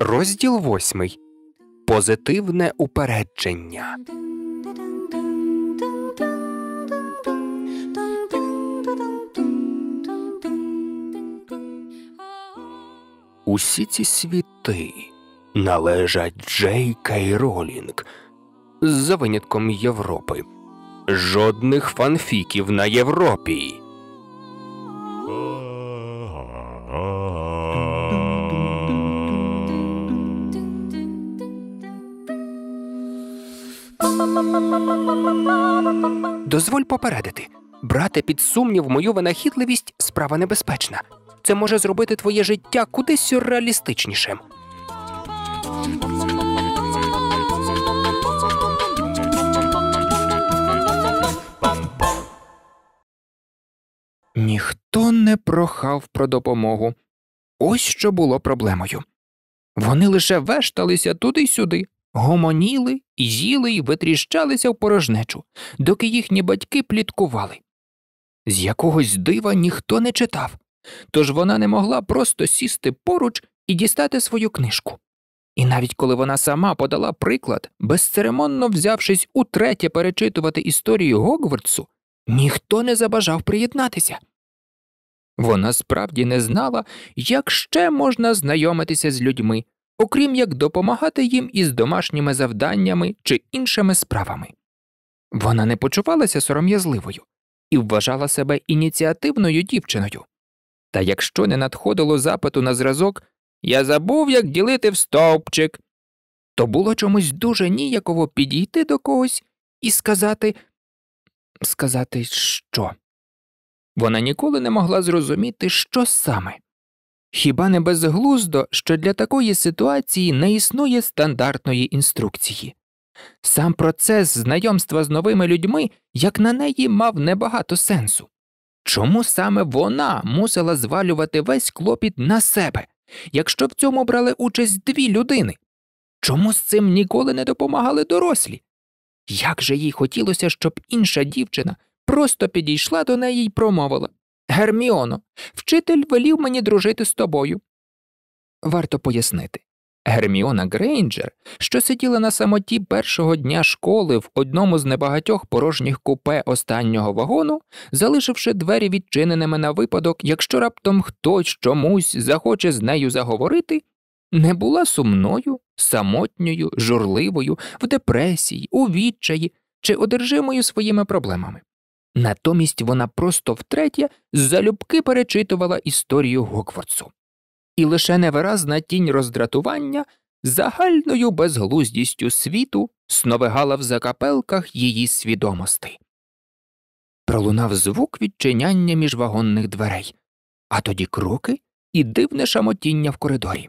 Розділ восьмий. Позитивне упередження. Усі ці світи належать Джей Кей Ролінг за винятком Європи. Жодних фанфіків на Європі. Дозволь попередити, брати під сумнів мою винахідливість справа небезпечна. Це може зробити твоє життя кудись сюрреалістичнішим. Ніхто не прохав про допомогу. Ось що було проблемою. Вони лише вешталися туди й сюди, гомоніли, і з'їли і витріщалися в порожнечу, доки їхні батьки пліткували. З якогось дива ніхто не читав, тож вона не могла просто сісти поруч і дістати свою книжку. І навіть коли вона сама подала приклад, безцеремонно взявшись утретє перечитувати історію Гогвардсу, ніхто не забажав приєднатися. Вона справді не знала, як ще можна знайомитися з людьми, окрім як допомагати їм із домашніми завданнями чи іншими справами. Вона не почувалася сором'язливою і вважала себе ініціативною дівчиною. Та якщо не надходило запиту на зразок Я забув, як ділити в стовпчик, то було чомусь дуже ніяково підійти до когось і сказати сказати, що. Вона ніколи не могла зрозуміти, що саме. Хіба не безглуздо, що для такої ситуації не існує стандартної інструкції? Сам процес знайомства з новими людьми, як на неї, мав небагато сенсу. Чому саме вона мусила звалювати весь клопіт на себе, якщо в цьому брали участь дві людини? Чому з цим ніколи не допомагали дорослі? Як же їй хотілося, щоб інша дівчина просто підійшла до неї й промовила Герміоно, вчитель велів мені дружити з тобою. Варто пояснити. Герміона Грейнджер, що сиділа на самоті першого дня школи в одному з небагатьох порожніх купе останнього вагону, залишивши двері відчиненими на випадок, якщо раптом хтось чомусь захоче з нею заговорити, не була сумною, самотньою, журливою, в депресії, у відчаї чи одержимою своїми проблемами. Натомість вона просто втретє залюбки перечитувала історію Гоквардсу. І лише невиразна тінь роздратування загальною безглуздістю світу сновигала в закапелках її свідомостей. Пролунав звук відчиняння міжвагонних дверей, а тоді кроки і дивне шамотіння в коридорі.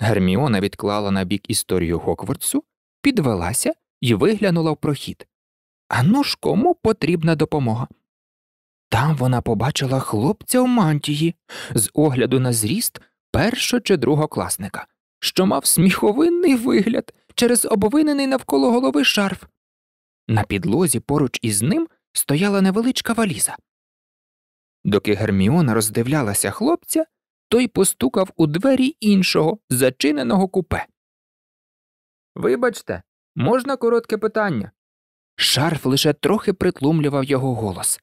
Герміона відклала на бік історію Гоквардсу, підвелася і виглянула в прохід ану ж кому потрібна допомога. Там вона побачила хлопця в мантії з огляду на зріст першого чи другокласника, що мав сміховинний вигляд через обвинений навколо голови шарф. На підлозі поруч із ним стояла невеличка валіза. Доки Герміона роздивлялася хлопця, той постукав у двері іншого зачиненого купе. Вибачте, можна коротке питання? Шарф лише трохи притлумлював його голос.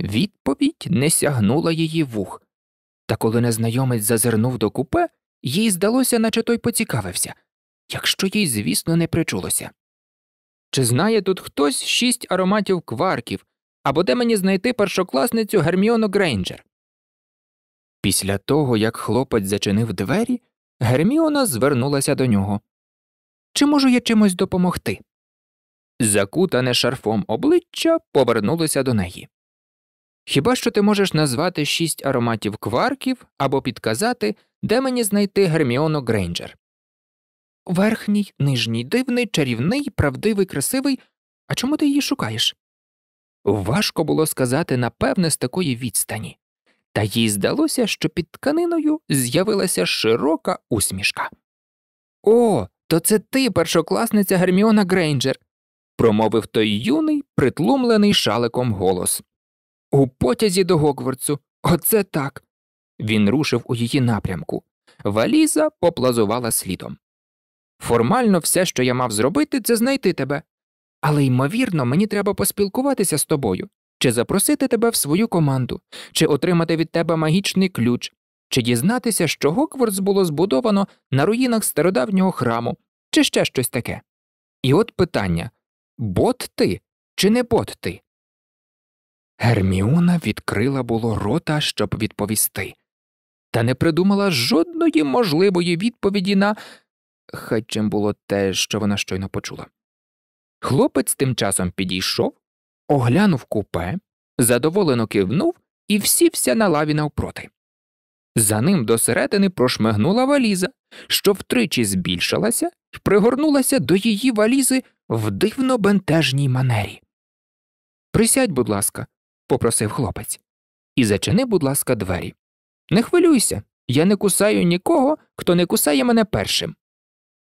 Відповідь не сягнула її вух, та коли незнайомець зазирнув до купе, їй здалося, наче той поцікавився, якщо їй, звісно, не причулося. Чи знає тут хтось шість ароматів кварків або де мені знайти першокласницю Герміону Грейнджер? Після того, як хлопець зачинив двері, Герміона звернулася до нього. Чи можу я чимось допомогти? закутане шарфом обличчя повернулося до неї. Хіба що ти можеш назвати шість ароматів кварків або підказати, де мені знайти Герміону Грейнджер? Верхній, нижній, дивний, чарівний, правдивий, красивий. А чому ти її шукаєш? Важко було сказати напевне з такої відстані, та їй здалося, що під тканиною з'явилася широка усмішка. О, то це ти першокласниця Герміона Грейнджер промовив той юний, притлумлений шаликом голос. У потязі до Гогвардсу. Оце так. Він рушив у її напрямку. Валіза поплазувала слідом. Формально все, що я мав зробити, це знайти тебе. Але, ймовірно, мені треба поспілкуватися з тобою, чи запросити тебе в свою команду, чи отримати від тебе магічний ключ, чи дізнатися, що Гоквордс було збудовано на руїнах стародавнього храму, чи ще щось таке. І от питання Бот ти чи не бот ти? Герміона відкрила було рота, щоб відповісти, та не придумала жодної можливої відповіді на хай чим було те, що вона щойно почула. Хлопець тим часом підійшов, оглянув купе, задоволено кивнув і всівся на лаві навпроти. За ним до середини прошмигнула валіза, що втричі збільшилася і пригорнулася до її валізи в дивно бентежній манері. Присядь, будь ласка, попросив хлопець, і зачини, будь ласка, двері. Не хвилюйся, я не кусаю нікого, хто не кусає мене першим.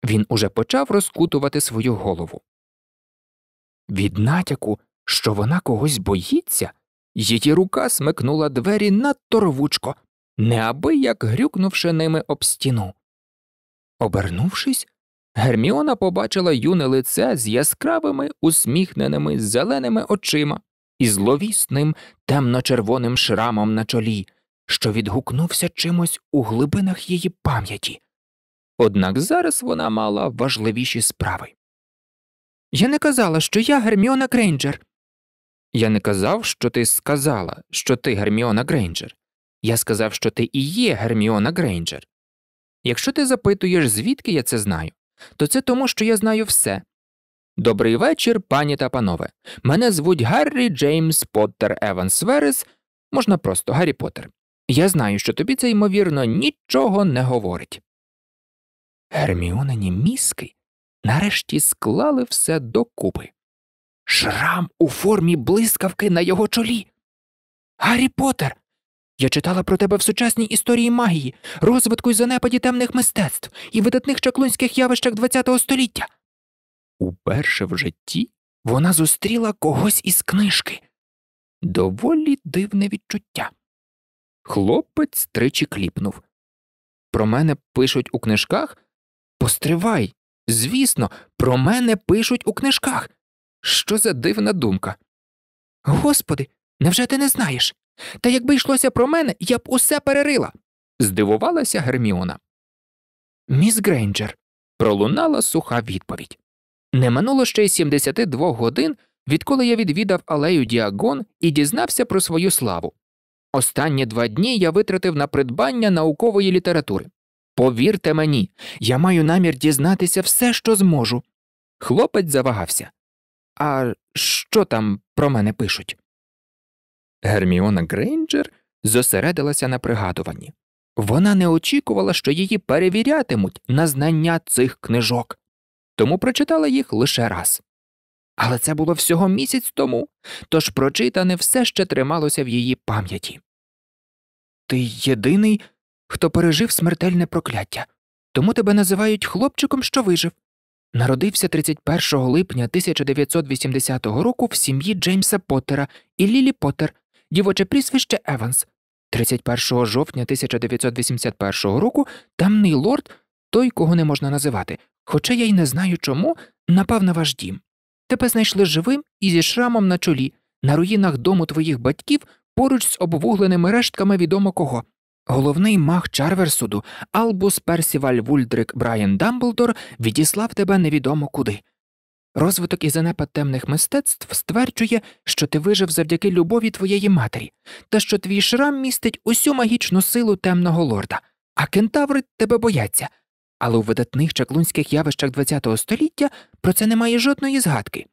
Він уже почав розкутувати свою голову. Від натяку, що вона когось боїться, її рука смикнула двері надто рвучко, неабияк грюкнувши ними об стіну. Обернувшись, Герміона побачила юне лице з яскравими усміхненими зеленими очима і зловісним темно-червоним шрамом на чолі, що відгукнувся чимось у глибинах її пам'яті. Однак зараз вона мала важливіші справи. Я не казала, що я Герміона Грейнджер. Я не казав, що ти сказала, що ти Герміона Грейнджер. Я сказав, що ти і є Герміона Грейнджер. Якщо ти запитуєш, звідки я це знаю, то це тому, що я знаю все. Добрий вечір, пані та панове. Мене звуть Гаррі Джеймс Поттер Еванс Верес, можна просто Гаррі Поттер. Я знаю, що тобі це, ймовірно, нічого не говорить. Герміонені мізки нарешті склали все докупи. Шрам у формі блискавки на його чолі. Гаррі Поттер! Я читала про тебе в сучасній історії магії, розвитку й занепаді темних мистецтв і видатних чаклунських явищах ХХ століття. Уперше в житті вона зустріла когось із книжки. Доволі дивне відчуття. Хлопець тричі кліпнув. Про мене пишуть у книжках? Постривай. Звісно, про мене пишуть у книжках. Що за дивна думка? Господи, невже ти не знаєш? Та якби йшлося про мене, я б усе перерила, здивувалася Герміона. Міс Грейнджер, пролунала суха відповідь. Не минуло ще й 72 годин, відколи я відвідав алею Діагон і дізнався про свою славу. Останні два дні я витратив на придбання наукової літератури. Повірте мені, я маю намір дізнатися все, що зможу. Хлопець завагався. А що там про мене пишуть? Герміона Грейнджер зосередилася на пригадуванні. Вона не очікувала, що її перевірятимуть на знання цих книжок, тому прочитала їх лише раз. Але це було всього місяць тому, тож прочитане все ще трималося в її пам'яті. Ти єдиний, хто пережив смертельне прокляття, тому тебе називають хлопчиком, що вижив. Народився 31 липня 1980 року в сім'ї Джеймса Поттера і Лілі Поттер дівоче прізвище Еванс. 31 жовтня 1981 року тамний лорд, той, кого не можна називати, хоча я й не знаю чому, напав на ваш дім. Тебе знайшли живим і зі шрамом на чолі, на руїнах дому твоїх батьків поруч з обвугленими рештками відомо кого. Головний маг Чарверсуду, Албус Персіваль Вульдрик Брайан Дамблдор відіслав тебе невідомо куди. Розвиток і занепад темних мистецтв стверджує, що ти вижив завдяки любові твоєї матері, та що твій шрам містить усю магічну силу темного лорда, а кентаври тебе бояться. Але у видатних чаклунських явищах ХХ століття про це немає жодної згадки.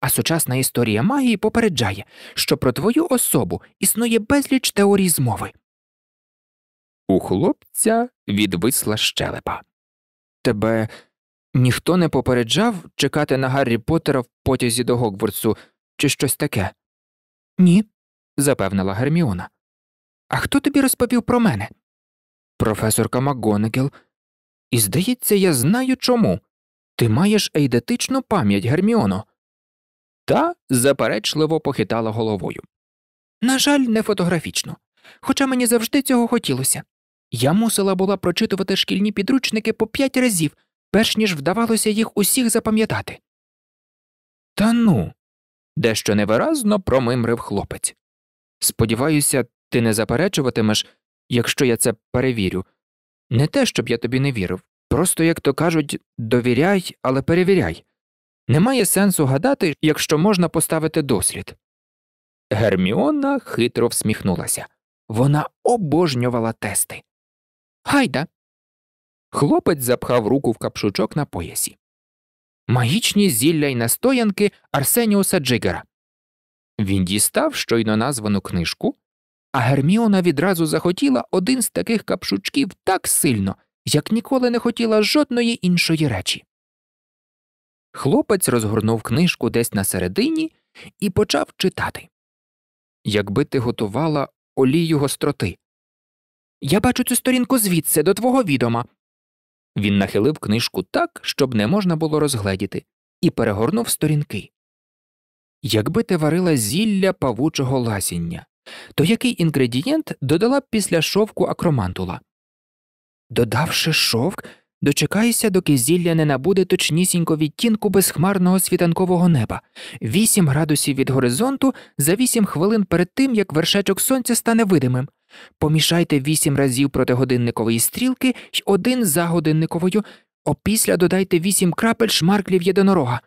А сучасна історія магії попереджає, що про твою особу існує безліч теорій змови. У хлопця відвисла щелепа. Тебе Ніхто не попереджав чекати на Гаррі Поттера в потязі до Гогвартсу чи щось таке? Ні, запевнила Герміона. А хто тобі розповів про мене? Професорка Макгонагіл. І здається, я знаю чому. Ти маєш ейдетичну пам'ять, Герміоно. Та заперечливо похитала головою. На жаль, не фотографічно. Хоча мені завжди цього хотілося. Я мусила була прочитувати шкільні підручники по п'ять разів перш ніж вдавалося їх усіх запам'ятати. Та ну, дещо невиразно промимрив хлопець. Сподіваюся, ти не заперечуватимеш, якщо я це перевірю. Не те, щоб я тобі не вірив, просто, як то кажуть, довіряй, але перевіряй. Немає сенсу гадати, якщо можна поставити дослід. Герміона хитро всміхнулася. Вона обожнювала тести. Хайда. Хлопець запхав руку в капшучок на поясі. Магічні зілля й настоянки Арсеніуса Джигера. Він дістав щойно названу книжку, а Герміона відразу захотіла один з таких капшучків так сильно, як ніколи не хотіла жодної іншої речі. Хлопець розгорнув книжку десь на середині і почав читати Якби ти готувала олію гостроти. Я бачу цю сторінку звідси до твого відома, він нахилив книжку так, щоб не можна було розгледіти, і перегорнув сторінки. Якби ти варила зілля павучого ласіння, то який інгредієнт додала б після шовку акромантула? Додавши шовк, дочекайся, доки зілля не набуде точнісінько відтінку безхмарного світанкового неба, вісім градусів від горизонту за вісім хвилин перед тим як вершечок сонця стане видимим, Помішайте вісім разів проти годинникової стрілки й один за годинниковою, опісля додайте вісім крапель шмарклів єдинорога.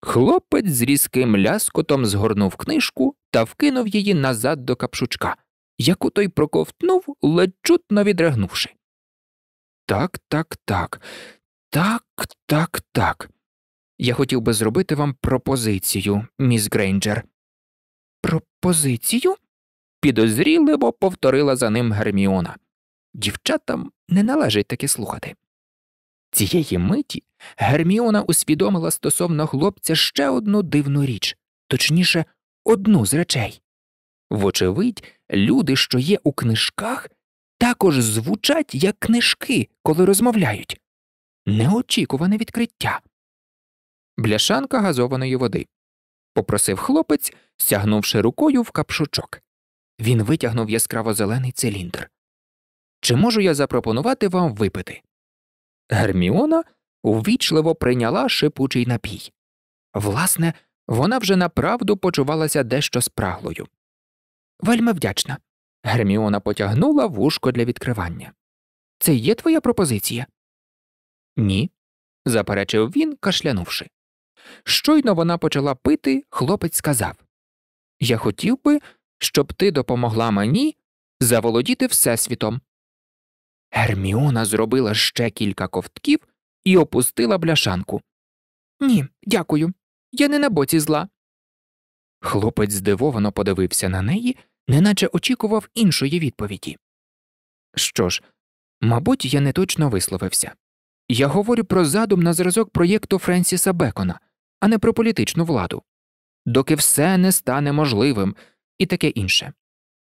Хлопець з різким ляскотом згорнув книжку та вкинув її назад до капшучка, яку той проковтнув, ледь чутно відрегнувши. Так, так, так, так, так, так. Я хотів би зробити вам пропозицію, міс Грейнджер. Пропозицію? підозріливо повторила за ним Герміона. Дівчатам не належить таки слухати. Цієї миті Герміона усвідомила стосовно хлопця ще одну дивну річ, точніше, одну з речей. Вочевидь, люди, що є у книжках, також звучать як книжки, коли розмовляють. Неочікуване відкриття. Бляшанка газованої води. попросив хлопець, сягнувши рукою в капшучок. Він витягнув яскраво зелений циліндр. Чи можу я запропонувати вам випити? Герміона увічливо прийняла шипучий напій. Власне, вона вже направду почувалася дещо спраглою. Вельми вдячна. Герміона потягнула вушко для відкривання. Це є твоя пропозиція? Ні, заперечив він, кашлянувши. Щойно вона почала пити, хлопець сказав Я хотів би, щоб ти допомогла мені заволодіти Всесвітом. Герміона зробила ще кілька ковтків і опустила бляшанку. Ні, дякую. Я не на боці зла. Хлопець здивовано подивився на неї, неначе очікував іншої відповіді. Що ж, мабуть, я не точно висловився. Я говорю про задум на зразок проєкту Френсіса Бекона, а не про політичну владу. Доки все не стане можливим, і таке інше.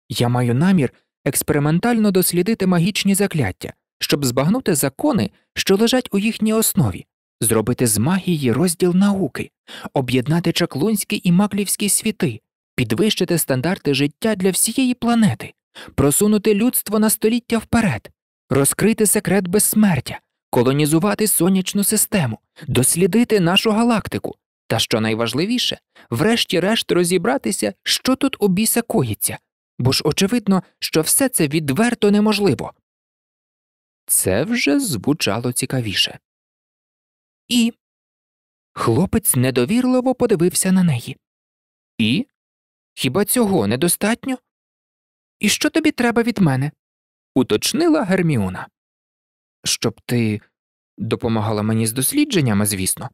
Я маю намір експериментально дослідити магічні закляття, щоб збагнути закони, що лежать у їхній основі, зробити з магії розділ науки, об'єднати чаклунські і маклівські світи, підвищити стандарти життя для всієї планети, просунути людство на століття вперед, розкрити секрет безсмертя. Колонізувати сонячну систему, дослідити нашу галактику, та що найважливіше, врешті-решт розібратися, що тут у біса коїться, бо ж очевидно, що все це відверто неможливо. Це вже звучало цікавіше. І. Хлопець недовірливо подивився на неї. І? Хіба цього недостатньо? І що тобі треба від мене? уточнила Герміона. Щоб ти допомагала мені з дослідженнями, звісно.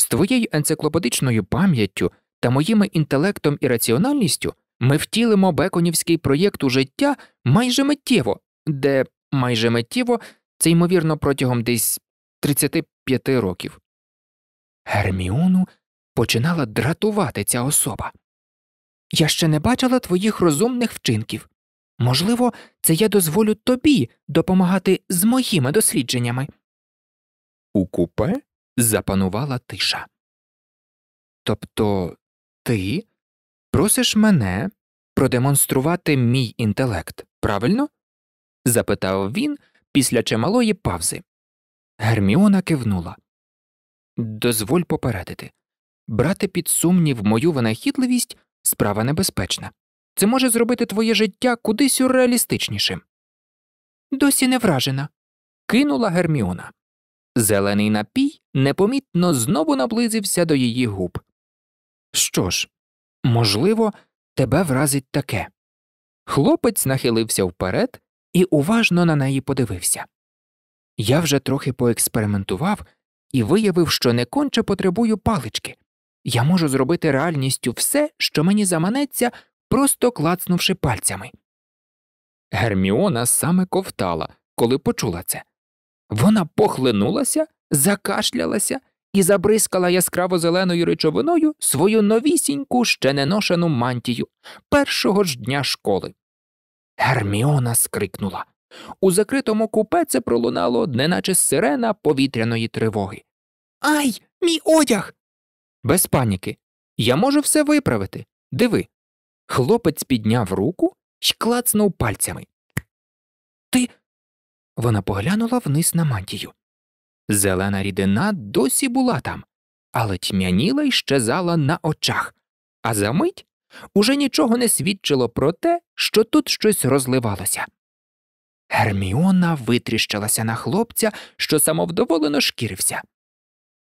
З твоєю енциклопедичною пам'яттю та моїми інтелектом і раціональністю ми втілимо беконівський проєкт у життя майже миттєво, де майже миттєво це ймовірно протягом десь 35 років. Герміону починала дратувати ця особа. Я ще не бачила твоїх розумних вчинків. Можливо, це я дозволю тобі допомагати з моїми дослідженнями. У купе запанувала тиша. Тобто ти просиш мене продемонструвати мій інтелект, правильно? запитав він після чималої павзи. Герміона кивнула. Дозволь попередити брати під сумнів мою винахідливість справа небезпечна. Це може зробити твоє життя кудись сюрреалістичнішим. Досі не вражена. кинула Герміона. Зелений напій непомітно знову наблизився до її губ. Що ж, можливо, тебе вразить таке. Хлопець нахилився вперед і уважно на неї подивився. Я вже трохи поекспериментував і виявив, що не конче потребую палички. Я можу зробити реальністю все, що мені заманеться, просто клацнувши пальцями. Герміона саме ковтала, коли почула це. Вона похлинулася, закашлялася і забризкала яскраво зеленою речовиною свою новісіньку ще не ношену мантію першого ж дня школи. Герміона скрикнула. У закритому купе це пролунало, неначе сирена повітряної тривоги. Ай, мій одяг! Без паніки. Я можу все виправити. Диви. Хлопець підняв руку й клацнув пальцями. Ти вона поглянула вниз на мантію. Зелена рідина досі була там, але тьмяніла й щезала на очах, а за мить уже нічого не свідчило про те, що тут щось розливалося. Герміона витріщилася на хлопця, що самовдоволено шкірився.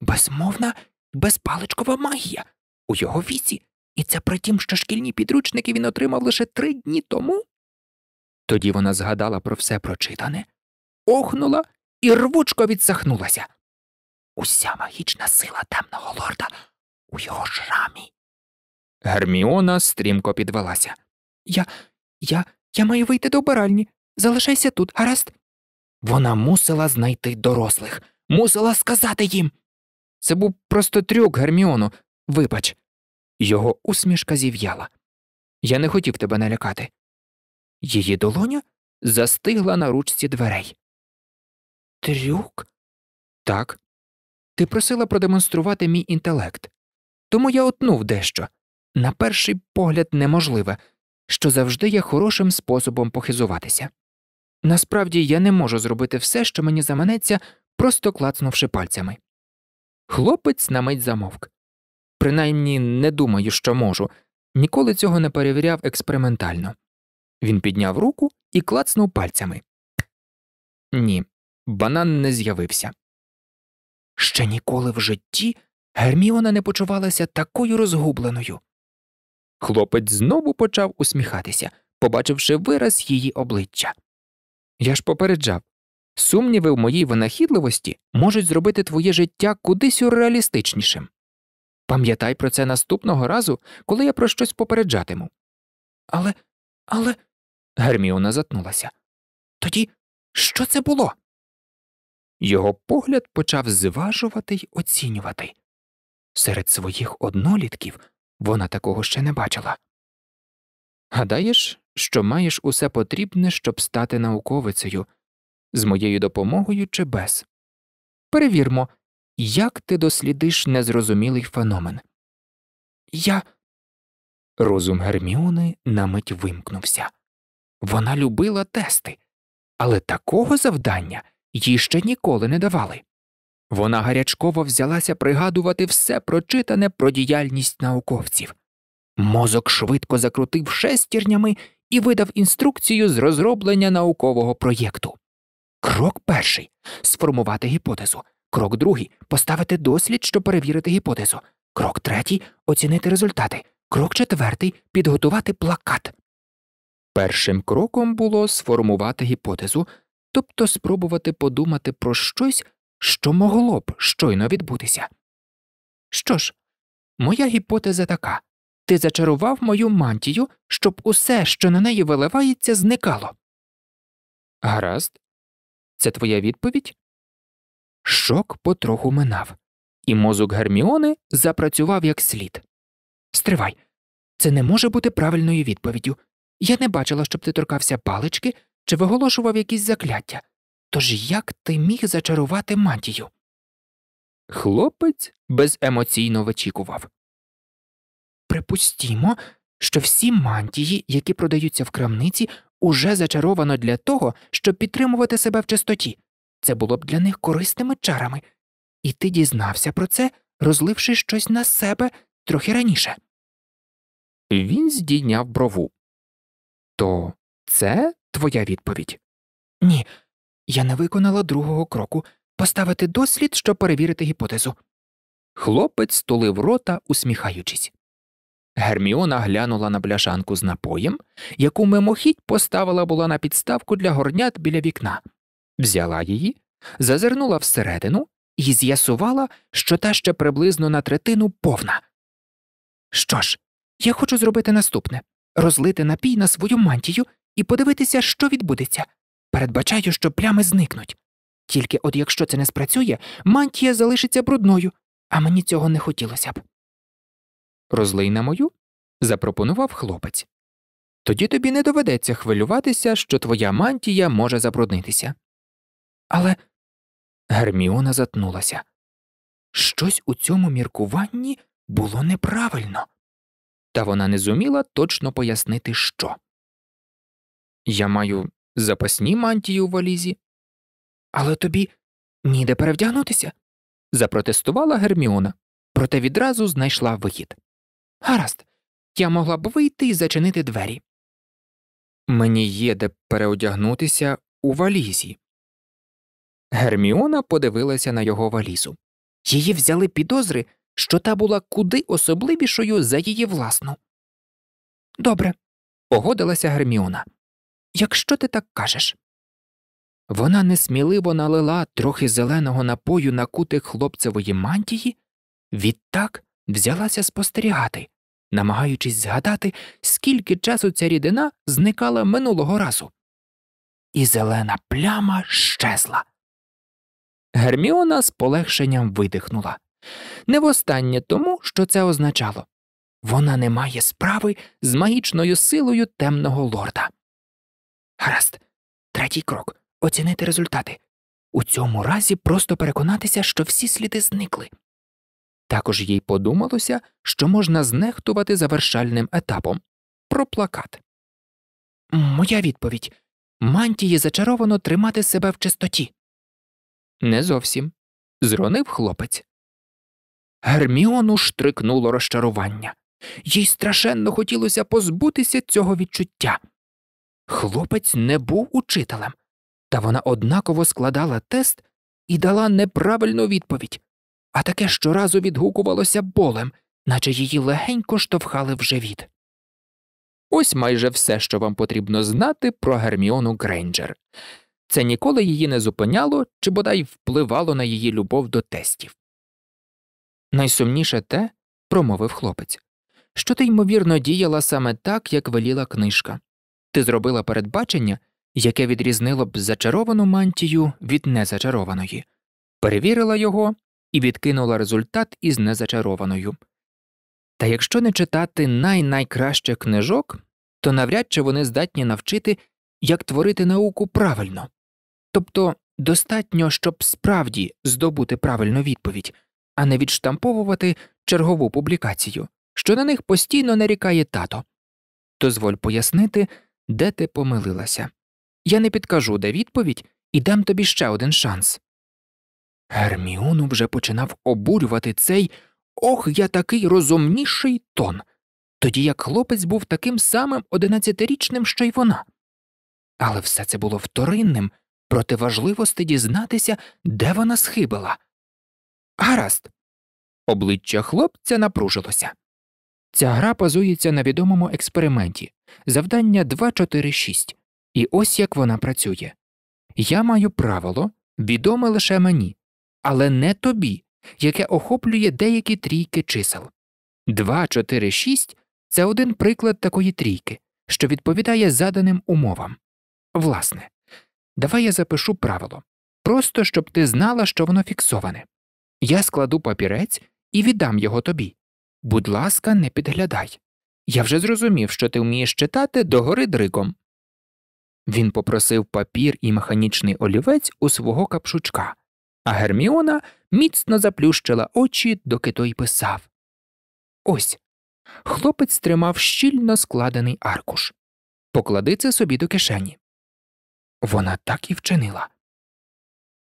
Безмовна безпаличкова магія у його віці, і це при тім, що шкільні підручники він отримав лише три дні тому. Тоді вона згадала про все прочитане охнула і рвучко відсахнулася. Уся магічна сила темного лорда у його шрамі. Герміона стрімко підвелася. Я, я, я маю вийти до баральні. Залишайся тут, гаразд. Вона мусила знайти дорослих, мусила сказати їм. Це був просто трюк, Герміону, вибач. Його усмішка зів'яла. Я не хотів тебе налякати. Її долоня застигла на ручці дверей. Трюк? Так. Ти просила продемонструвати мій інтелект. Тому я отнув дещо на перший погляд неможливе, що завжди є хорошим способом похизуватися. Насправді я не можу зробити все, що мені заманеться, просто клацнувши пальцями. Хлопець на мить замовк. Принаймні не думаю, що можу, ніколи цього не перевіряв експериментально. Він підняв руку і клацнув пальцями. Ні, банан не з'явився. Ще ніколи в житті Герміона не почувалася такою розгубленою. Хлопець знову почав усміхатися, побачивши вираз її обличчя. Я ж попереджав сумніви в моїй винахідливості можуть зробити твоє життя куди сюрреалістичнішим. Пам'ятай про це наступного разу, коли я про щось попереджатиму. Але, але. Герміона затнулася. Тоді що це було? Його погляд почав зважувати й оцінювати. Серед своїх однолітків вона такого ще не бачила. Гадаєш, що маєш усе потрібне, щоб стати науковицею, з моєю допомогою чи без? Перевірмо, як ти дослідиш незрозумілий феномен. Я. Розум Герміони на мить вимкнувся. Вона любила тести, але такого завдання їй ще ніколи не давали. Вона гарячково взялася пригадувати все прочитане про діяльність науковців. Мозок швидко закрутив шестірнями і видав інструкцію з розроблення наукового проєкту. Крок перший сформувати гіпотезу, крок другий поставити дослід, щоб перевірити гіпотезу, крок третій оцінити результати, крок четвертий підготувати плакат. Першим кроком було сформувати гіпотезу, тобто спробувати подумати про щось, що могло б щойно відбутися. Що ж, моя гіпотеза така ти зачарував мою мантію, щоб усе, що на неї виливається, зникало. Гаразд, це твоя відповідь? Шок потроху минав, і мозок Герміони запрацював як слід. Стривай, це не може бути правильною відповіддю. Я не бачила, щоб ти торкався палички, чи виголошував якісь закляття. Тож як ти міг зачарувати мантію? Хлопець беземоційно вичікував. Припустімо, що всі мантії, які продаються в крамниці, уже зачаровано для того, щоб підтримувати себе в чистоті. Це було б для них корисними чарами, і ти дізнався про це, розливши щось на себе трохи раніше. Він здійняв брову. То це Твоя відповідь. Ні, я не виконала другого кроку поставити дослід, щоб перевірити гіпотезу. Хлопець стулив рота, усміхаючись. Герміона глянула на бляшанку з напоєм, яку мимохідь поставила була на підставку для горнят біля вікна, взяла її, зазирнула всередину і з'ясувала, що та ще приблизно на третину повна. Що ж, я хочу зробити наступне розлити напій на свою мантію і подивитися, що відбудеться. Передбачаю, що плями зникнуть. Тільки от якщо це не спрацює, мантія залишиться брудною, а мені цього не хотілося б. Розлий на мою? запропонував хлопець. Тоді тобі не доведеться хвилюватися, що твоя мантія може забруднитися. Але Герміона затнулася. Щось у цьому міркуванні було неправильно, та вона не зуміла точно пояснити, що. Я маю запасні мантії у валізі. Але тобі ніде перевдягнутися? запротестувала Герміона, проте відразу знайшла вихід. Гаразд, я могла б вийти і зачинити двері. Мені є де переодягнутися у валізі. Герміона подивилася на його валізу. Її взяли підозри, що та була куди особливішою за її власну. Добре, погодилася Герміона якщо ти так кажеш. Вона несміливо налила трохи зеленого напою на кутик хлопцевої мантії, відтак взялася спостерігати, намагаючись згадати, скільки часу ця рідина зникала минулого разу. І зелена пляма щезла. Герміона з полегшенням видихнула. Не востаннє тому, що це означало вона не має справи з магічною силою темного лорда. Гаразд, третій крок оцінити результати. У цьому разі просто переконатися, що всі сліди зникли. Також їй подумалося, що можна знехтувати завершальним етапом про плакат. Моя відповідь мантії зачаровано тримати себе в чистоті. Не зовсім. Зронив хлопець. Герміону штрикнуло розчарування. Їй страшенно хотілося позбутися цього відчуття. Хлопець не був учителем, та вона однаково складала тест і дала неправильну відповідь, а таке щоразу відгукувалося болем, наче її легенько штовхали в живіт. Ось майже все, що вам потрібно знати про Герміону Грейнджер. Це ніколи її не зупиняло чи бодай впливало на її любов до тестів. Найсумніше те, промовив хлопець, що ти ймовірно діяла саме так, як веліла книжка ти зробила передбачення, яке відрізнило б зачаровану мантію від незачарованої, перевірила його і відкинула результат із незачарованою. Та якщо не читати най-найкращих книжок, то навряд чи вони здатні навчити, як творити науку правильно. Тобто достатньо, щоб справді здобути правильну відповідь, а не відштамповувати чергову публікацію, що на них постійно нарікає тато. Дозволь пояснити, де ти помилилася. Я не підкажу, де відповідь, і дам тобі ще один шанс. Герміону вже починав обурювати цей ох, я такий розумніший тон, тоді як хлопець був таким самим одинадцятирічним, що й вона. Але все це було вторинним, проти важливості дізнатися, де вона схибила. Гаразд. Обличчя хлопця напружилося. Ця гра базується на відомому експерименті завдання 246, і ось як вона працює. Я маю правило, відоме лише мені, але не тобі, яке охоплює деякі трійки чисел. 2, 4, 6 – це один приклад такої трійки, що відповідає заданим умовам. Власне, давай я запишу правило, просто щоб ти знала, що воно фіксоване. Я складу папірець і віддам його тобі. Будь ласка, не підглядай. Я вже зрозумів, що ти вмієш читати догори дриком. Він попросив папір і механічний олівець у свого капшучка, а Герміона міцно заплющила очі, доки той писав. Ось. Хлопець тримав щільно складений аркуш. Поклади це собі до кишені. Вона так і вчинила.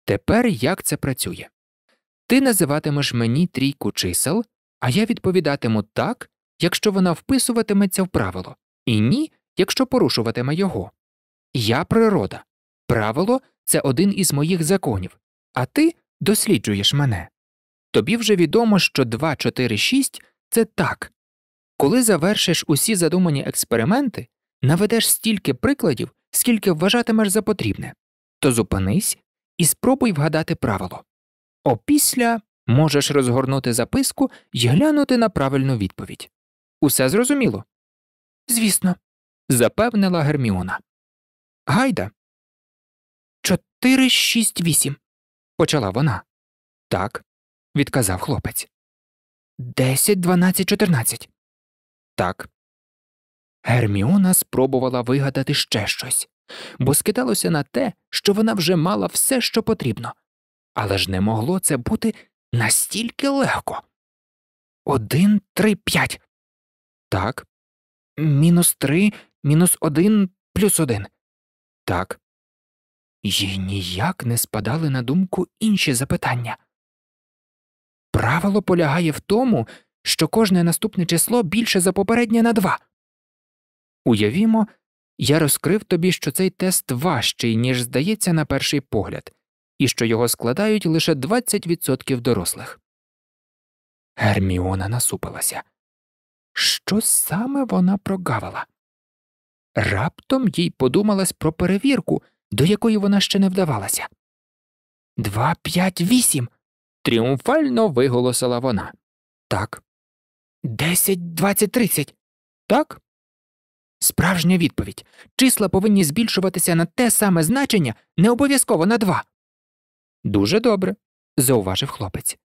Тепер як це працює? Ти називатимеш мені трійку чисел, а я відповідатиму так, якщо вона вписуватиметься в правило, і ні, якщо порушуватиме його. Я природа. Правило це один із моїх законів, а ти досліджуєш мене. Тобі вже відомо, що 2, 4, 6 – це так. Коли завершиш усі задумані експерименти, наведеш стільки прикладів, скільки вважатимеш за потрібне, то зупинись і спробуй вгадати правило. Опісля можеш розгорнути записку і глянути на правильну відповідь. Усе зрозуміло? Звісно, запевнила Герміона. Гайда. Чотири шість вісім. почала вона. Так, відказав хлопець. Десять, дванадцять, чотирнадцять. Так. Герміона спробувала вигадати ще щось, бо скидалося на те, що вона вже мала все, що потрібно, але ж не могло це бути настільки легко. Один, три, п'ять. Так. Мінус три, мінус один, плюс один. Так. Їй ніяк не спадали на думку інші запитання. Правило полягає в тому, що кожне наступне число більше за попереднє на два. Уявімо, я розкрив тобі, що цей тест важчий, ніж здається на перший погляд, і що його складають лише 20% дорослих. Герміона насупилася що саме вона прогавила. Раптом їй подумалось про перевірку, до якої вона ще не вдавалася. Два п'ять вісім. тріумфально виголосила вона. Так. Десять, двадцять, тридцять. Так. Справжня відповідь. Числа повинні збільшуватися на те саме значення не обов'язково на два. Дуже добре, зауважив хлопець.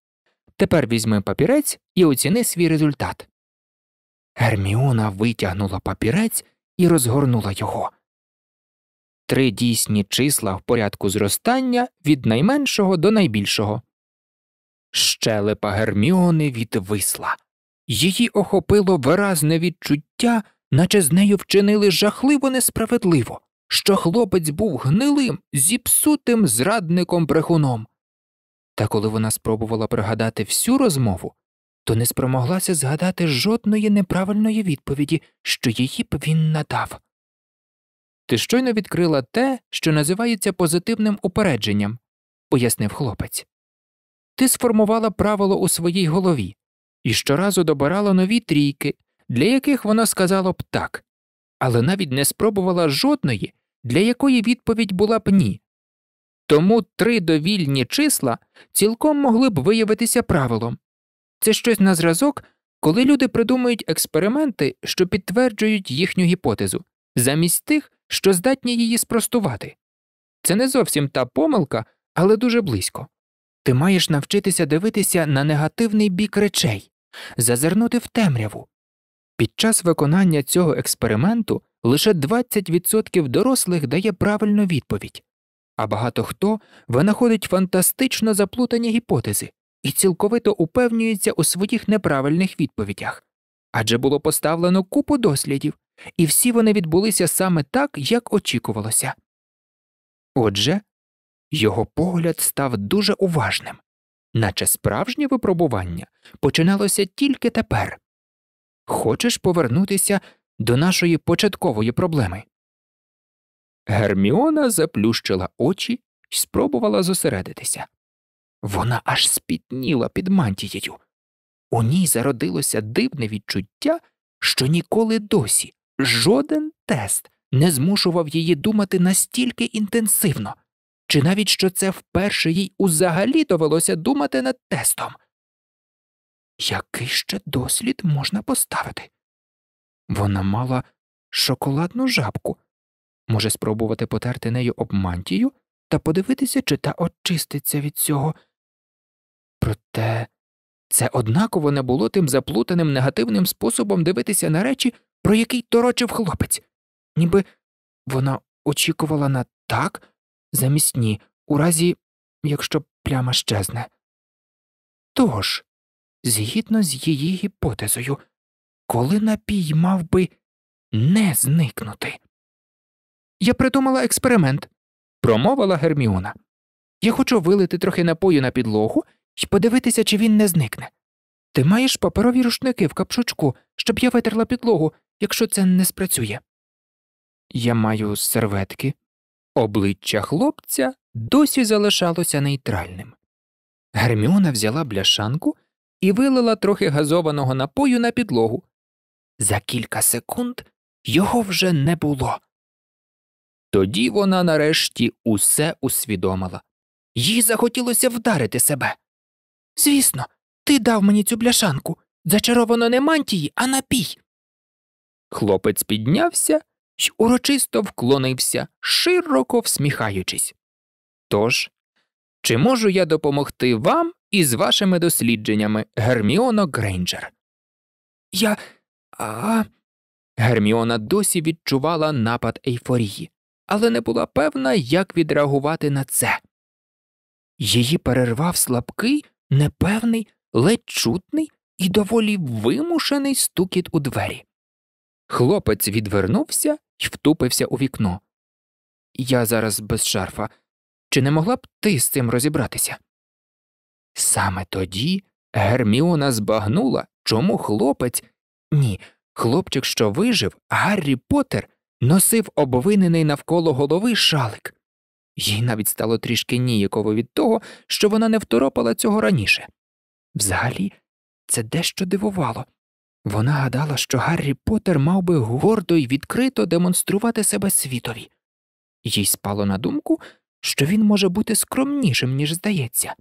Тепер візьми папірець і оціни свій результат. Герміона витягнула папірець і розгорнула його. Три дійсні числа в порядку зростання від найменшого до найбільшого. Щелепа Герміони відвисла. Її охопило виразне відчуття, наче з нею вчинили жахливо несправедливо, що хлопець був гнилим, зіпсутим зрадником брехуном. Та коли вона спробувала пригадати всю розмову, то не спромоглася згадати жодної неправильної відповіді, що її б він надав. Ти щойно відкрила те, що називається позитивним упередженням, пояснив хлопець. Ти сформувала правило у своїй голові і щоразу добирала нові трійки, для яких воно сказало б так, але навіть не спробувала жодної, для якої відповідь була б ні. Тому три довільні числа цілком могли б виявитися правилом, це щось на зразок, коли люди придумують експерименти, що підтверджують їхню гіпотезу, замість тих, що здатні її спростувати. Це не зовсім та помилка, але дуже близько. Ти маєш навчитися дивитися на негативний бік речей, зазирнути в темряву. Під час виконання цього експерименту лише 20% дорослих дає правильну відповідь, а багато хто винаходить фантастично заплутані гіпотези, і цілковито упевнюється у своїх неправильних відповідях, адже було поставлено купу дослідів, і всі вони відбулися саме так, як очікувалося. Отже, його погляд став дуже уважним, наче справжнє випробування починалося тільки тепер. Хочеш повернутися до нашої початкової проблеми? Герміона заплющила очі і спробувала зосередитися. Вона аж спітніла під мантією. У ній зародилося дивне відчуття, що ніколи досі жоден тест не змушував її думати настільки інтенсивно, чи навіть що це вперше їй узагалі довелося думати над тестом. Який ще дослід можна поставити? Вона мала шоколадну жабку, може спробувати потерти нею об мантію та подивитися, чи та очиститься від цього. Проте це однаково не було тим заплутаним негативним способом дивитися на речі, про який торочив хлопець, ніби вона очікувала на так замість ні, у разі якщо пляма щезне. Тож, згідно з її гіпотезою, коли напій мав би не зникнути. Я придумала експеримент, промовила Герміона. Я хочу вилити трохи напою на підлогу й подивитися, чи він не зникне. Ти маєш паперові рушники в капшучку, щоб я витерла підлогу, якщо це не спрацює. Я маю серветки. Обличчя хлопця досі залишалося нейтральним. Герміона взяла бляшанку і вилила трохи газованого напою на підлогу. За кілька секунд його вже не було. Тоді вона нарешті усе усвідомила. Їй захотілося вдарити себе. Звісно, ти дав мені цю бляшанку. Зачаровано не мантії, а напій. Хлопець піднявся й урочисто вклонився, широко всміхаючись. Тож, чи можу я допомогти вам із вашими дослідженнями, Герміоно Грейнджер? Я. а. Герміона досі відчувала напад ейфорії, але не була певна, як відреагувати на це. Її перервав слабкий, непевний, ледь чутний і доволі вимушений стукіт у двері. Хлопець відвернувся і втупився у вікно. Я зараз без шарфа. Чи не могла б ти з цим розібратися? Саме тоді Герміона збагнула, чому хлопець ні, хлопчик, що вижив, Гаррі Поттер, носив обвинений навколо голови шалик. Їй навіть стало трішки ніяково від того, що вона не второпала цього раніше. Взагалі, це дещо дивувало. Вона гадала, що Гаррі Поттер мав би гордо й відкрито демонструвати себе світові, їй спало на думку, що він може бути скромнішим, ніж здається.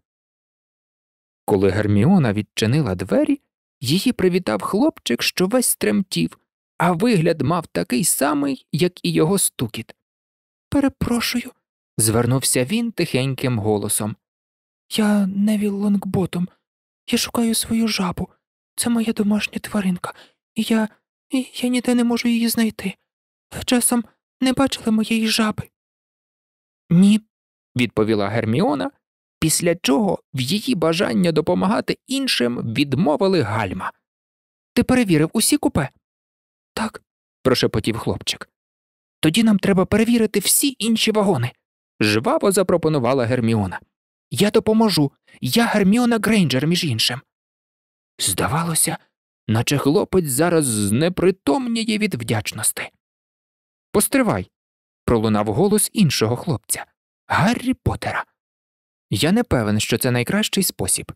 Коли Герміона відчинила двері, її привітав хлопчик, що весь тремтів, а вигляд мав такий самий, як і його стукіт. Перепрошую звернувся він тихеньким голосом. Я Невіл Лонгботом. Я шукаю свою жабу. Це моя домашня тваринка, і я і я ніде не можу її знайти. Ви часом не бачили моєї жаби? Ні, відповіла Герміона, після чого в її бажання допомагати іншим відмовили гальма. Ти перевірив усі купе? Так, прошепотів хлопчик. Тоді нам треба перевірити всі інші вагони жваво запропонувала Герміона. Я допоможу. Я Герміона Грейнджер, між іншим. Здавалося, наче хлопець зараз знепритомніє від вдячності. Постривай. пролунав голос іншого хлопця Гаррі Поттера. Я не певен, що це найкращий спосіб.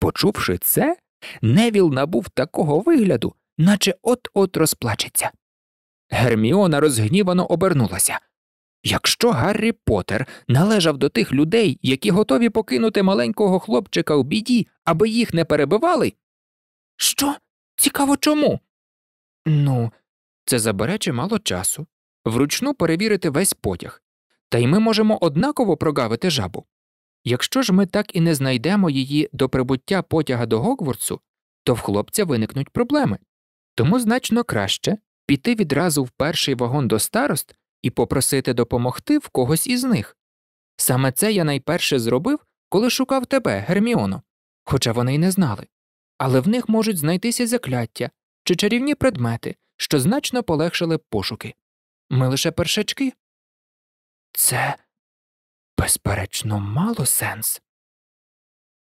Почувши це, Невіл набув такого вигляду, наче от от розплачеться. Герміона розгнівано обернулася. Якщо Гаррі Поттер належав до тих людей, які готові покинути маленького хлопчика у біді, аби їх не перебивали. Що? Цікаво чому? Ну, це забере чимало часу. Вручну перевірити весь потяг. Та й ми можемо однаково прогавити жабу. Якщо ж ми так і не знайдемо її до прибуття потяга до Гогвартсу, то в хлопця виникнуть проблеми. Тому значно краще піти відразу в перший вагон до старост і попросити допомогти в когось із них. Саме це я найперше зробив, коли шукав тебе, Герміоно, хоча вони й не знали. Але в них можуть знайтися закляття чи чарівні предмети, що значно полегшили пошуки. Ми лише першачки. Це, безперечно, мало сенс.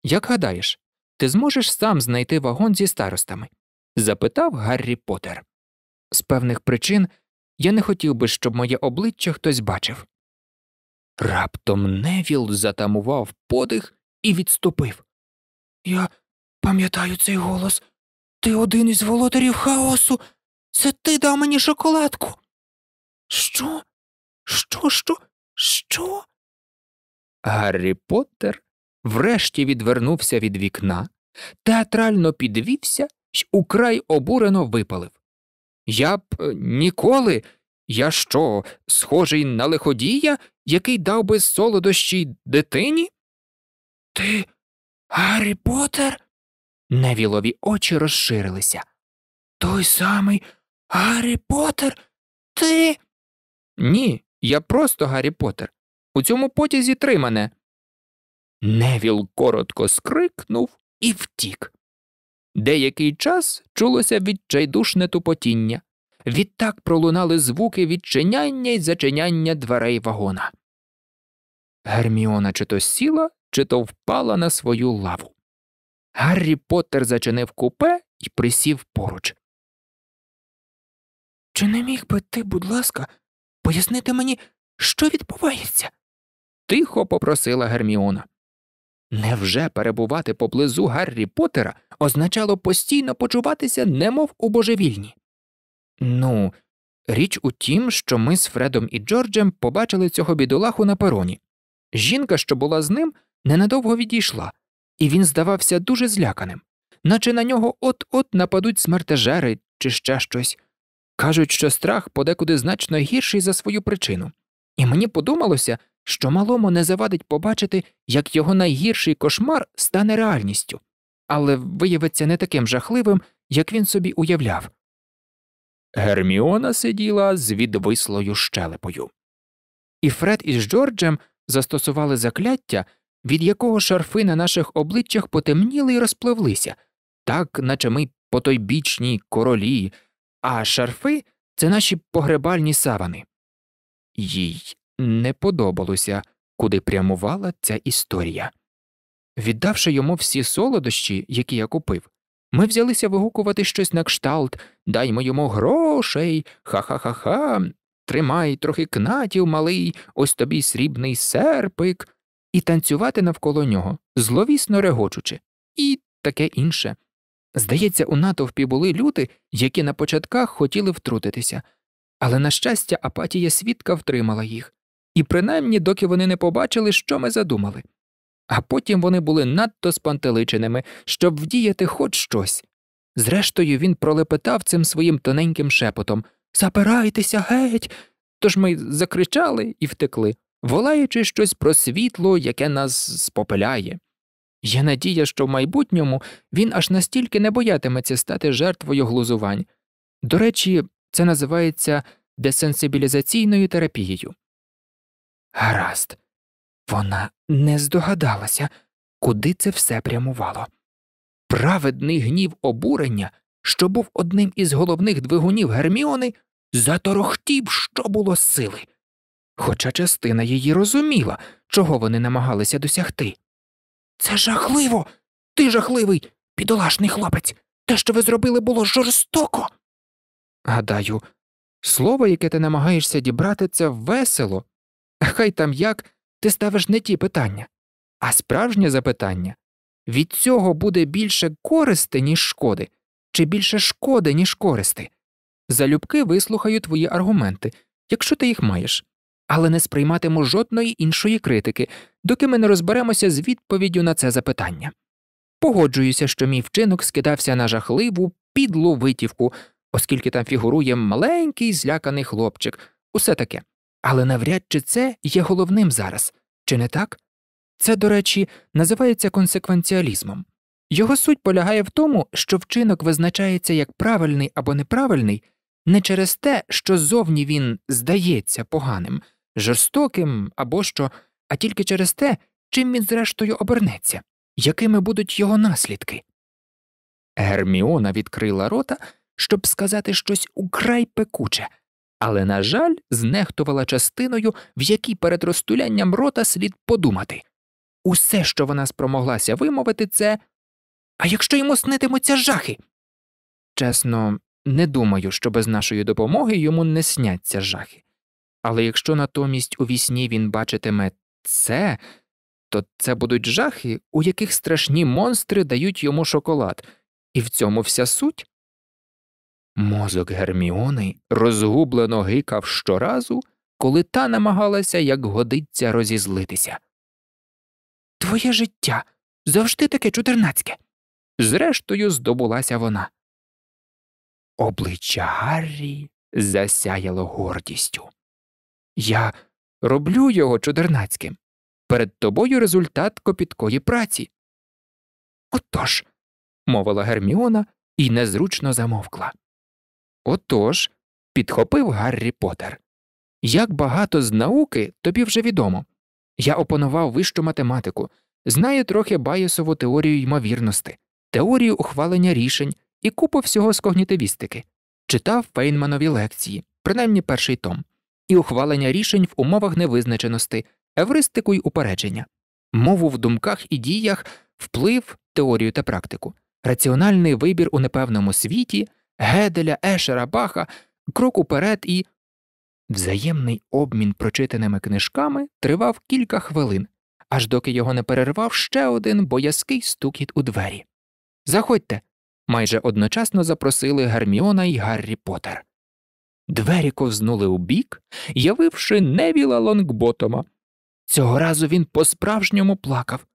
Як гадаєш, ти зможеш сам знайти вагон зі старостами? запитав Гаррі Поттер. З певних причин я не хотів би, щоб моє обличчя хтось бачив. Раптом Невіл затамував подих і відступив. Я пам'ятаю цей голос. Ти один із володарів хаосу. Це ти дав мені шоколадку. Що? Що, що, що? Гаррі Поттер врешті відвернувся від вікна, театрально підвівся й украй обурено випалив. Я б е, ніколи. Я що, схожий на лиходія, який дав би солодощі дитині? Ти Гаррі Поттер?» Невілові очі розширилися. Той самий Гаррі Поттер? Ти. Ні, я просто Гаррі Поттер. У цьому потязі три мене. Невіл коротко скрикнув і втік. Деякий час чулося відчайдушне тупотіння. Відтак пролунали звуки відчиняння й зачиняння дверей вагона. Герміона чи то сіла, чи то впала на свою лаву. Гаррі Поттер зачинив купе і присів поруч. Чи не міг би ти, будь ласка, пояснити мені, що відбувається? тихо попросила Герміона. Невже перебувати поблизу Гаррі Поттера означало постійно почуватися, немов у божевільні? Ну, річ у тім, що ми з Фредом і Джорджем побачили цього бідолаху на пероні. Жінка, що була з ним, ненадовго відійшла, і він здавався дуже зляканим, наче на нього от-от нападуть смертежери чи ще щось. Кажуть, що страх подекуди значно гірший за свою причину, і мені подумалося, що малому не завадить побачити, як його найгірший кошмар стане реальністю, але виявиться не таким жахливим, як він собі уявляв. Герміона сиділа з відвислою щелепою. І Фред із Джорджем застосували закляття, від якого шарфи на наших обличчях потемніли і розпливлися, так наче ми потойбічні королі, а шарфи це наші погребальні савани. Їй не подобалося, куди прямувала ця історія. Віддавши йому всі солодощі, які я купив, ми взялися вигукувати щось на кшталт даймо йому грошей, ха-ха-ха-ха, тримай трохи кнатів, малий, ось тобі срібний серпик, і танцювати навколо нього, зловісно регочучи, і таке інше. Здається, у натовпі були люди, які на початках хотіли втрутитися, але, на щастя, апатія свідка втримала їх, і принаймні доки вони не побачили, що ми задумали. А потім вони були надто спантеличеними, щоб вдіяти хоч щось. Зрештою, він пролепетав цим своїм тоненьким шепотом Запирайтеся геть. Тож ми закричали і втекли, волаючи щось про світло, яке нас спопеляє. Є надія, що в майбутньому він аж настільки не боятиметься стати жертвою глузувань. До речі, це називається десенсибілізаційною терапією. Гаразд, вона не здогадалася, куди це все прямувало. Праведний гнів обурення, що був одним із головних двигунів Герміони, заторохтів, що було сили. Хоча частина її розуміла, чого вони намагалися досягти. Це жахливо. Ти жахливий, підолашний хлопець. Те, що ви зробили, було жорстоко. Гадаю, слово, яке ти намагаєшся дібрати, це весело хай там як, ти ставиш не ті питання, а справжнє запитання від цього буде більше користи, ніж шкоди, чи більше шкоди, ніж користи. Залюбки вислухаю твої аргументи, якщо ти їх маєш, але не сприйматиму жодної іншої критики, доки ми не розберемося з відповіддю на це запитання. Погоджуюся, що мій вчинок скидався на жахливу підлу витівку, оскільки там фігурує маленький зляканий хлопчик, усе таке. Але навряд чи це є головним зараз, чи не так? Це, до речі, називається консеквенціалізмом. Його суть полягає в тому, що вчинок визначається як правильний або неправильний не через те, що зовні він здається поганим, жорстоким або що, а тільки через те, чим він зрештою обернеться, якими будуть його наслідки. Герміона відкрила рота, щоб сказати щось украй пекуче але, на жаль, знехтувала частиною, в якій перед розтулянням рота слід подумати. Усе, що вона спромоглася вимовити, це а якщо йому снитимуться жахи. Чесно, не думаю, що без нашої допомоги йому не сняться жахи. Але якщо натомість у вісні він бачитиме це, то це будуть жахи, у яких страшні монстри дають йому шоколад, і в цьому вся суть. Мозок Герміони розгублено гикав щоразу, коли та намагалася, як годиться, розізлитися. Твоє життя завжди таке чудернацьке. Зрештою, здобулася вона. Обличчя Гаррі засяяло гордістю. Я роблю його чотирнацьким. Перед тобою результат копіткої праці. Отож, мовила Герміона і незручно замовкла. Отож, підхопив Гаррі Поттер. Як багато з науки тобі вже відомо. Я опанував вищу математику, знаю трохи Байесову теорію ймовірності, теорію ухвалення рішень і купу всього з когнітивістики, читав Фейнманові лекції, принаймні перший том, і ухвалення рішень в умовах невизначеності, евристику й упередження, мову в думках і діях, вплив, теорію та практику, раціональний вибір у непевному світі. Геделя, Ешера, Баха, крок уперед і. Взаємний обмін прочитаними книжками тривав кілька хвилин, аж доки його не перервав ще один боязкий стукіт у двері. Заходьте. майже одночасно запросили Герміона і Гаррі Поттер. Двері ковзнули убік, явивши невіла лонгботома. Цього разу він по справжньому плакав.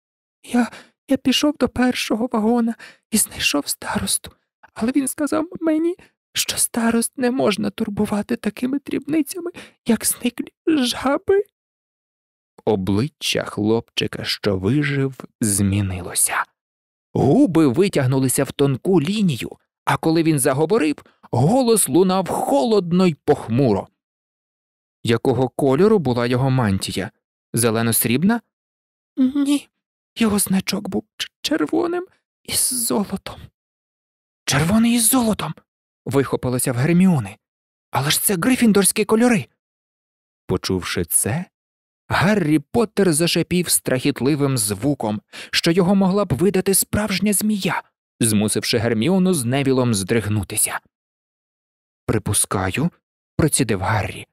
Я я пішов до першого вагона і знайшов старосту але він сказав мені, що старост не можна турбувати такими дрібницями, як зниклі жаби. Обличчя хлопчика, що вижив, змінилося. Губи витягнулися в тонку лінію, а коли він заговорив, голос лунав холодно й похмуро. Якого кольору була його мантія? Зелено срібна? Ні, його значок був червоним із золотом. Червоний із золотом. вихопилося в Герміони. Але ж це грифіндорські кольори. Почувши це, Гаррі Поттер зашепів страхітливим звуком, що його могла б видати справжня змія, змусивши Герміону з невілом здригнутися. Припускаю, процідив Гаррі,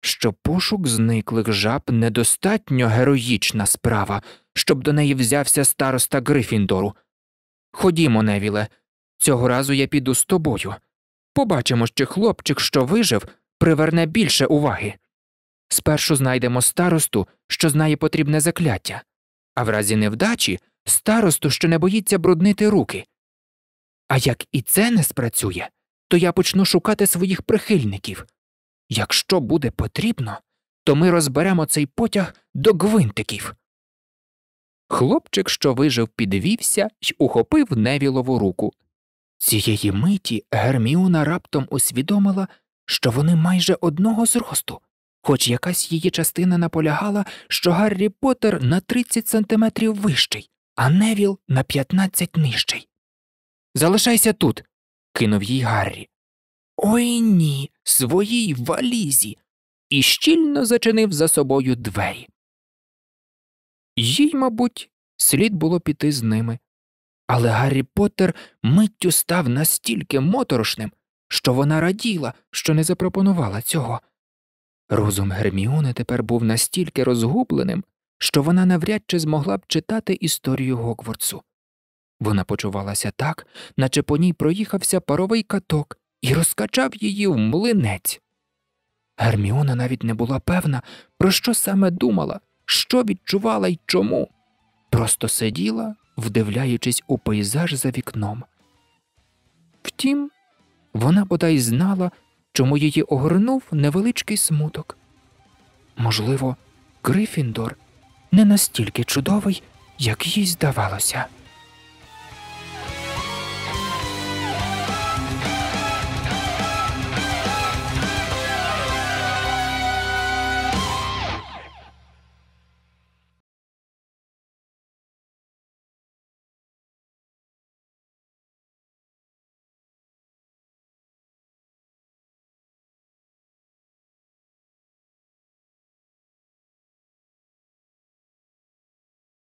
що пошук зниклих жаб недостатньо героїчна справа, щоб до неї взявся староста Грифіндору. Ходімо, невіле, Цього разу я піду з тобою. Побачимо, що хлопчик, що вижив, приверне більше уваги. Спершу знайдемо старосту, що знає потрібне закляття, а в разі невдачі старосту, що не боїться бруднити руки. А як і це не спрацює, то я почну шукати своїх прихильників. Якщо буде потрібно, то ми розберемо цей потяг до гвинтиків. Хлопчик, що вижив, підвівся й ухопив невілову руку. Цієї миті Герміуна раптом усвідомила, що вони майже одного зросту, хоч якась її частина наполягала, що Гаррі Поттер на 30 сантиметрів вищий, а Невіл на 15 нижчий. Залишайся тут. кинув їй Гаррі. Ой ні, своїй валізі. І щільно зачинив за собою двері. Їй, мабуть, слід було піти з ними. Але Гаррі Поттер миттю став настільки моторошним, що вона раділа, що не запропонувала цього. Розум Герміони тепер був настільки розгубленим, що вона навряд чи змогла б читати історію Гогвартсу. Вона почувалася так, наче по ній проїхався паровий каток і розкачав її в млинець. Герміона навіть не була певна, про що саме думала, що відчувала і чому. Просто сиділа вдивляючись у пейзаж за вікном. Втім, вона бодай знала, чому її огорнув невеличкий смуток. Можливо, Грифіндор не настільки чудовий, як їй здавалося.